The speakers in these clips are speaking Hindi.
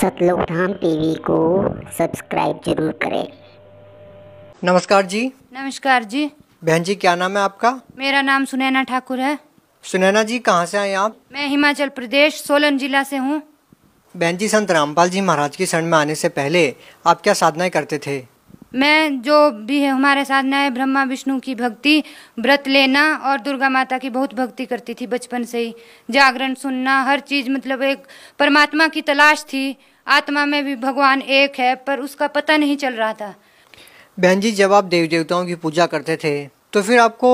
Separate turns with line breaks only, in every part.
सतलोक धाम टीवी को सब्सक्राइब जरूर करें नमस्कार जी
नमस्कार जी
बहन जी क्या नाम है आपका
मेरा नाम सुनैना ठाकुर है
सुनैना जी कहाँ से आए आप
मैं हिमाचल प्रदेश सोलन जिला से हूँ
बहन जी संत रामपाल जी महाराज की शरण में आने से पहले आप क्या साधनाएं करते थे
मैं जो भी है हमारे साधना है ब्रह्मा विष्णु की भक्ति व्रत लेना और दुर्गा माता की बहुत भक्ति करती थी बचपन से ही जागरण सुनना हर चीज़ मतलब एक परमात्मा की तलाश थी आत्मा में भी भगवान एक है पर उसका पता नहीं चल रहा था
बहन जी जब आप देवी देवताओं की पूजा करते थे तो फिर आपको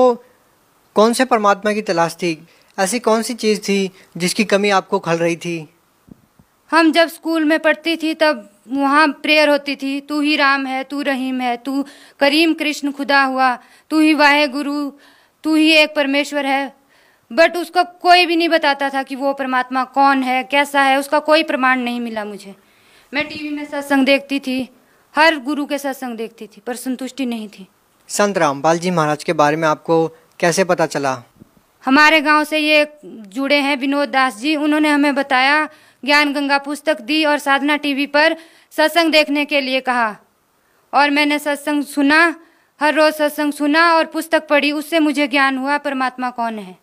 कौन से परमात्मा की तलाश थी ऐसी कौन सी चीज़ थी जिसकी कमी आपको खल रही थी
हम जब स्कूल में पढ़ती थी तब वहाँ प्रेयर होती थी तू ही राम है तू रहीम है तू करीम कृष्ण खुदा हुआ तू ही वाहे गुरु तू ही एक परमेश्वर है बट उसको कोई भी नहीं बताता था कि वो परमात्मा कौन है कैसा है उसका कोई प्रमाण नहीं मिला मुझे मैं टीवी में सत्संग देखती थी हर गुरु के सत्संग देखती थी पर संतुष्टि नहीं थी
संत रामपाल जी महाराज के बारे में आपको कैसे पता चला
हमारे गांव से ये जुड़े हैं विनोद दास जी उन्होंने हमें बताया ज्ञान गंगा पुस्तक दी और साधना टीवी पर सत्संग देखने के लिए कहा और मैंने सत्संग सुना हर रोज सत्संग सुना और पुस्तक पढ़ी उससे मुझे ज्ञान हुआ परमात्मा कौन है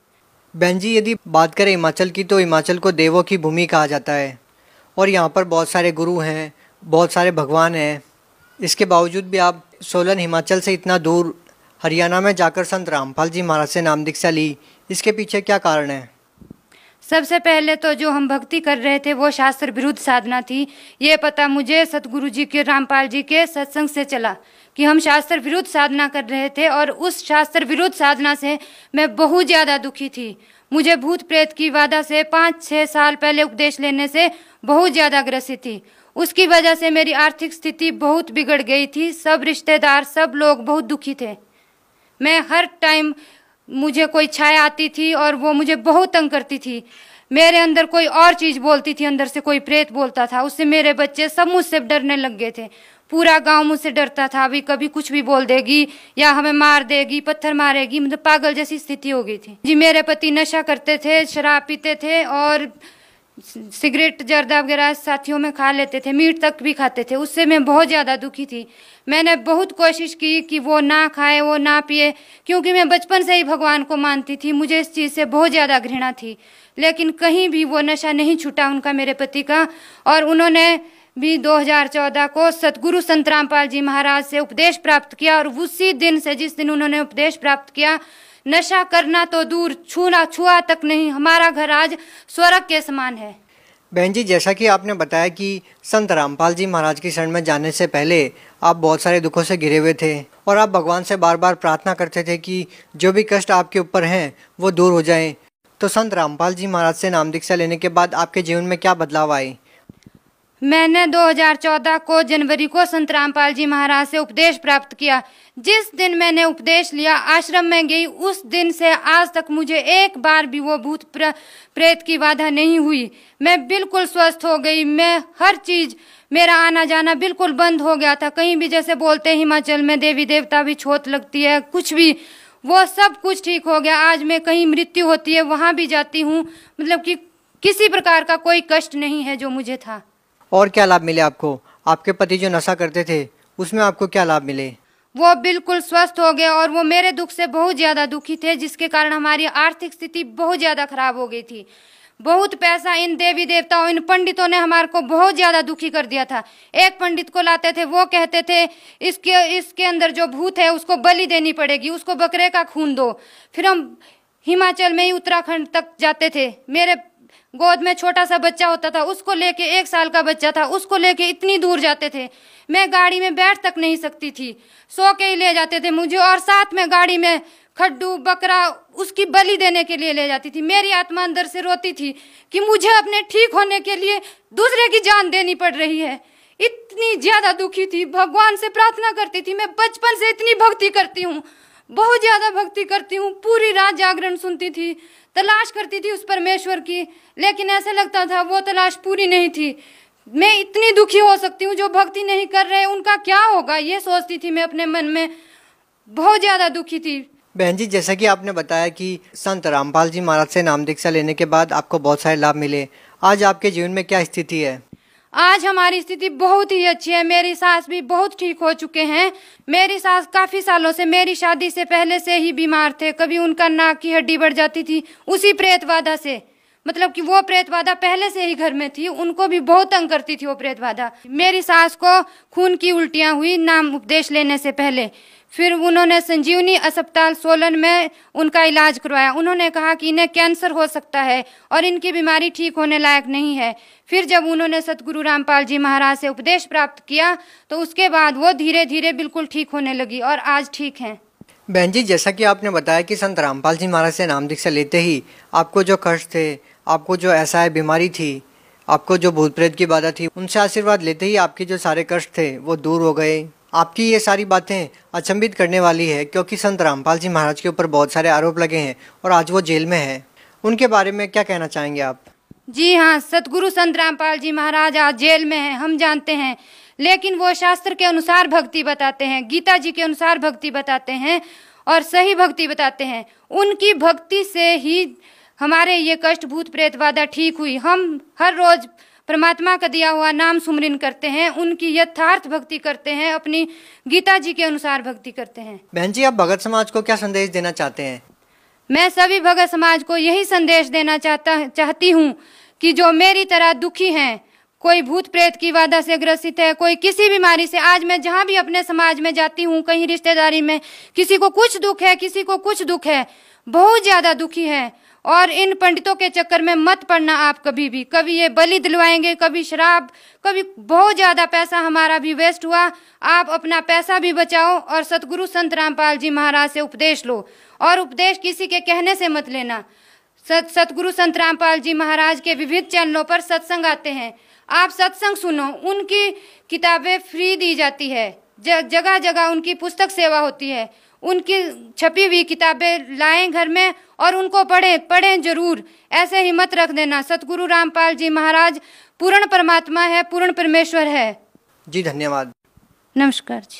बहन जी यदि बात करें हिमाचल की तो हिमाचल को देवों की भूमि कहा जाता है और यहाँ पर बहुत सारे गुरु हैं बहुत सारे भगवान हैं इसके बावजूद भी आप सोलन हिमाचल से इतना दूर हरियाणा में जाकर संत रामपाल जी महाराज से नाम दीक्षा ली इसके पीछे क्या कारण है
सबसे पहले तो जो हम भक्ति कर रहे थे वो शास्त्र विरुद्ध साधना थी ये पता मुझे सतगुरु जी के रामपाल जी के सत्संग से चला कि हम शास्त्र विरुद्ध साधना कर रहे थे और उस शास्त्र विरुद्ध साधना से मैं बहुत ज़्यादा दुखी थी मुझे भूत प्रेत की वादा से पाँच छः साल पहले उपदेश लेने से बहुत ज़्यादा ग्रसित थी उसकी वजह से मेरी आर्थिक स्थिति बहुत बिगड़ गई थी सब रिश्तेदार सब लोग बहुत दुखी थे मैं हर टाइम मुझे कोई छाया आती थी और वो मुझे बहुत तंग करती थी मेरे अंदर कोई और चीज़ बोलती थी अंदर से कोई प्रेत बोलता था उससे मेरे बच्चे सब मुझसे डरने लग गए थे पूरा गांव मुझसे डरता था अभी कभी कुछ भी बोल देगी या हमें मार देगी पत्थर मारेगी मतलब पागल जैसी स्थिति हो गई थी जी मेरे पति नशा करते थे शराब पीते थे और सिगरेट जर्दा वगैरह साथियों में खा लेते थे मीट तक भी खाते थे उससे मैं बहुत ज़्यादा दुखी थी मैंने बहुत कोशिश की कि वो ना खाए वो ना पिए क्योंकि मैं बचपन से ही भगवान को मानती थी मुझे इस चीज़ से बहुत ज़्यादा घृणा थी लेकिन कहीं भी वो नशा नहीं छूटा उनका मेरे पति का और उन्होंने भी 2014 को सतगुरु संत रामपाल जी महाराज से उपदेश प्राप्त किया और उसी दिन से जिस दिन उन्होंने उपदेश प्राप्त किया नशा करना तो दूर छूना छुआ तक नहीं हमारा घर आज स्वर्ग के समान है
बहन जी जैसा कि आपने बताया कि संत रामपाल जी महाराज की शरण में जाने से पहले आप बहुत सारे दुखों से घिरे हुए थे और आप भगवान से बार बार प्रार्थना करते थे कि जो भी कष्ट आपके ऊपर हैं वो दूर हो जाएं। तो संत रामपाल जी महाराज से नाम दीक्षा लेने के बाद आपके जीवन में क्या बदलाव आए
मैंने 2014 को जनवरी को संत रामपाल जी महाराज से उपदेश प्राप्त किया जिस दिन मैंने उपदेश लिया आश्रम में गई उस दिन से आज तक मुझे एक बार भी वो भूत प्रेत की बाधा नहीं हुई मैं बिल्कुल स्वस्थ हो गई मैं हर चीज़ मेरा आना जाना बिल्कुल बंद हो गया था कहीं भी जैसे बोलते हिमाचल में देवी देवता भी छोत लगती है कुछ भी वो सब कुछ ठीक हो गया आज मैं कहीं मृत्यु होती है वहाँ भी जाती हूँ मतलब कि किसी प्रकार का कोई कष्ट नहीं है जो मुझे था
और क्या लाभ मिले आपको आपके पति जो नशा करते थे उसमें आपको क्या लाभ मिले
वो बिल्कुल स्वस्थ हो गए और वो मेरे दुख से बहुत ज़्यादा दुखी थे जिसके कारण हमारी आर्थिक स्थिति बहुत ज़्यादा खराब हो गई थी बहुत पैसा इन देवी देवताओं इन पंडितों ने हमारे को बहुत ज़्यादा दुखी कर दिया था एक पंडित को लाते थे वो कहते थे इसके इसके अंदर जो भूत है उसको बलि देनी पड़ेगी उसको बकरे का खून दो फिर हम हिमाचल में ही उत्तराखंड तक जाते थे मेरे गोद में छोटा सा बच्चा होता था उसको लेके एक साल का बच्चा था उसको लेके इतनी दूर जाते थे मैं गाड़ी में बैठ तक नहीं सकती थी सो के ही ले जाते थे मुझे और साथ में गाड़ी में खड्डू बकरा उसकी बलि देने के लिए ले जाती थी मेरी आत्मा अंदर से रोती थी कि मुझे अपने ठीक होने के लिए दूसरे की जान देनी पड़ रही है इतनी ज्यादा दुखी थी भगवान से प्रार्थना करती थी मैं बचपन से इतनी भक्ति करती हूँ बहुत ज़्यादा भक्ति करती हूँ पूरी रात जागरण सुनती थी तलाश करती थी उस परमेश्वर की लेकिन ऐसा लगता था वो तलाश पूरी नहीं थी मैं इतनी दुखी हो सकती हूँ जो भक्ति नहीं कर रहे उनका क्या होगा ये सोचती थी मैं अपने मन में बहुत ज़्यादा दुखी थी
बहन जी जैसा कि आपने बताया कि संत रामपाल जी महाराज से नाम दीक्षा लेने के बाद आपको बहुत सारे लाभ मिले आज आपके जीवन में क्या स्थिति है
आज हमारी स्थिति बहुत ही अच्छी है मेरी सास भी बहुत ठीक हो चुके हैं मेरी सास काफ़ी सालों से मेरी शादी से पहले से ही बीमार थे कभी उनका नाक की हड्डी बढ़ जाती थी उसी प्रेतवादा से मतलब कि वो प्रेत बाधा पहले से ही घर में थी उनको भी बहुत तंग करती थी वो प्रेत बाधा मेरी सास को खून की उल्टियाँ हुई नाम उपदेश लेने से पहले फिर उन्होंने संजीवनी अस्पताल सोलन में उनका इलाज करवाया उन्होंने कहा कि इन्हें कैंसर हो सकता है और इनकी बीमारी ठीक होने लायक नहीं है फिर जब उन्होंने सतगुरु रामपाल जी महाराज से उपदेश प्राप्त किया तो उसके बाद वो धीरे धीरे बिल्कुल ठीक होने लगी और आज ठीक हैं
बहन जी जैसा कि आपने बताया कि संत रामपाल जी महाराज से नाम दीक्षा लेते ही आपको जो कष्ट थे आपको जो ऐसा बीमारी थी आपको जो भूत प्रेत की बाधा थी उनसे आशीर्वाद लेते ही आपके जो सारे कष्ट थे वो दूर हो गए आपकी ये सारी बातें अचंभित करने वाली है क्योंकि संत रामपाल जी महाराज के ऊपर बहुत सारे आरोप लगे हैं और आज वो जेल में है उनके बारे में क्या कहना चाहेंगे आप
जी हाँ सतगुरु संत रामपाल जी महाराज आज जेल में है हम जानते हैं लेकिन वो शास्त्र के अनुसार भक्ति बताते हैं गीता जी के अनुसार भक्ति बताते हैं और सही भक्ति बताते हैं उनकी भक्ति से ही हमारे ये कष्ट भूत प्रेत बाधा ठीक हुई हम हर रोज़ परमात्मा का दिया हुआ नाम सुमरिन करते हैं उनकी यथार्थ भक्ति करते हैं अपनी गीता जी के अनुसार भक्ति करते हैं
बहन जी आप भगत समाज को क्या संदेश देना चाहते हैं
मैं सभी भगत समाज को यही संदेश देना चाहता चाहती हूँ कि जो मेरी तरह दुखी हैं कोई भूत प्रेत की वादा से ग्रसित है कोई किसी बीमारी से आज मैं जहाँ भी अपने समाज में जाती हूँ कहीं रिश्तेदारी में किसी को कुछ दुख है किसी को कुछ दुख है बहुत ज़्यादा दुखी है और इन पंडितों के चक्कर में मत पड़ना आप कभी भी कभी ये बलि दिलवाएंगे कभी शराब कभी बहुत ज़्यादा पैसा हमारा भी वेस्ट हुआ आप अपना पैसा भी बचाओ और सतगुरु संत रामपाल जी महाराज से उपदेश लो और उपदेश किसी के कहने से मत लेना सत सतगुरु संत रामपाल जी महाराज के विविध चैनलों पर सत्संग आते हैं आप सत्संग सुनो उनकी किताबें फ्री दी जाती है जगह जगह उनकी पुस्तक सेवा होती है उनकी छपी हुई किताबें लाएं घर में और उनको पढ़ें पढ़ें जरूर ऐसे हिम्मत रख देना सतगुरु रामपाल जी महाराज पूर्ण परमात्मा है पूर्ण परमेश्वर है
जी धन्यवाद नमस्कार जी